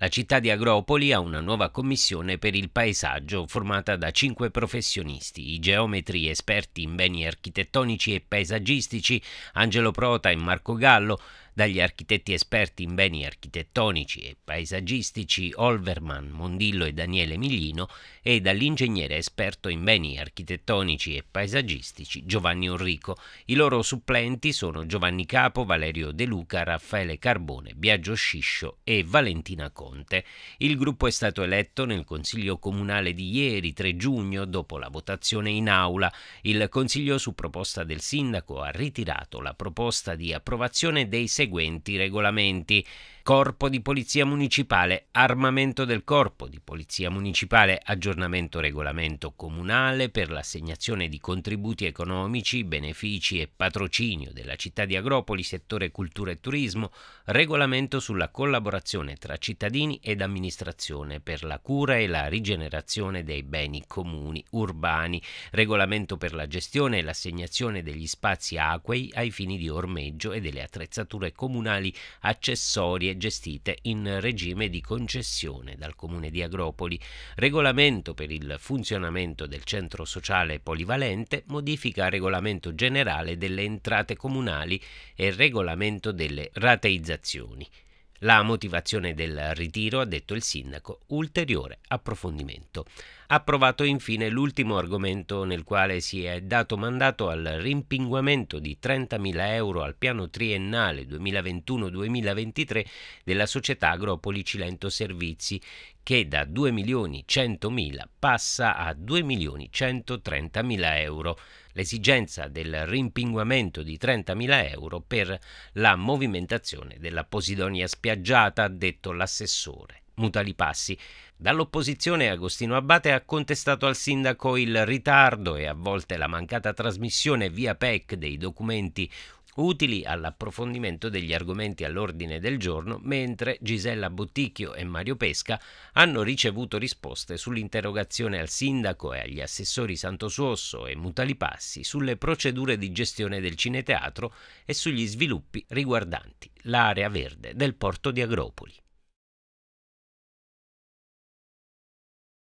La città di Agropoli ha una nuova commissione per il paesaggio formata da cinque professionisti, i geometri esperti in beni architettonici e paesaggistici Angelo Prota e Marco Gallo, dagli architetti esperti in beni architettonici e paesaggistici Olverman, Mondillo e Daniele Miglino e dall'ingegnere esperto in beni architettonici e paesaggistici Giovanni Orrico. I loro supplenti sono Giovanni Capo, Valerio De Luca, Raffaele Carbone, Biagio Sciscio e Valentina Conte. Il gruppo è stato eletto nel Consiglio Comunale di ieri 3 giugno dopo la votazione in aula. Il Consiglio su proposta del sindaco ha ritirato la proposta di approvazione dei seguenti seguenti regolamenti. Corpo di Polizia Municipale, armamento del Corpo di Polizia Municipale, aggiornamento regolamento comunale per l'assegnazione di contributi economici, benefici e patrocinio della città di Agropoli, settore cultura e turismo, regolamento sulla collaborazione tra cittadini ed amministrazione per la cura e la rigenerazione dei beni comuni urbani, regolamento per la gestione e l'assegnazione degli spazi acquei ai fini di ormeggio e delle attrezzature comunali accessorie gestite in regime di concessione dal comune di Agropoli. Regolamento per il funzionamento del centro sociale polivalente modifica il regolamento generale delle entrate comunali e regolamento delle rateizzazioni. La motivazione del ritiro, ha detto il sindaco, ulteriore approfondimento. Approvato infine l'ultimo argomento nel quale si è dato mandato al rimpinguamento di 30.000 euro al piano triennale 2021-2023 della società Agropoli Cilento Servizi, che da 2.100.000 passa a 2.130.000 euro l'esigenza del rimpinguamento di 30.000 euro per la movimentazione della Posidonia spiaggiata, ha detto l'assessore. Mutali passi. Dall'opposizione Agostino Abbate ha contestato al sindaco il ritardo e a volte la mancata trasmissione via PEC dei documenti utili all'approfondimento degli argomenti all'ordine del giorno, mentre Gisella Botticchio e Mario Pesca hanno ricevuto risposte sull'interrogazione al sindaco e agli assessori Santosuosso e Mutalipassi sulle procedure di gestione del cineteatro e sugli sviluppi riguardanti l'area verde del porto di Agropoli.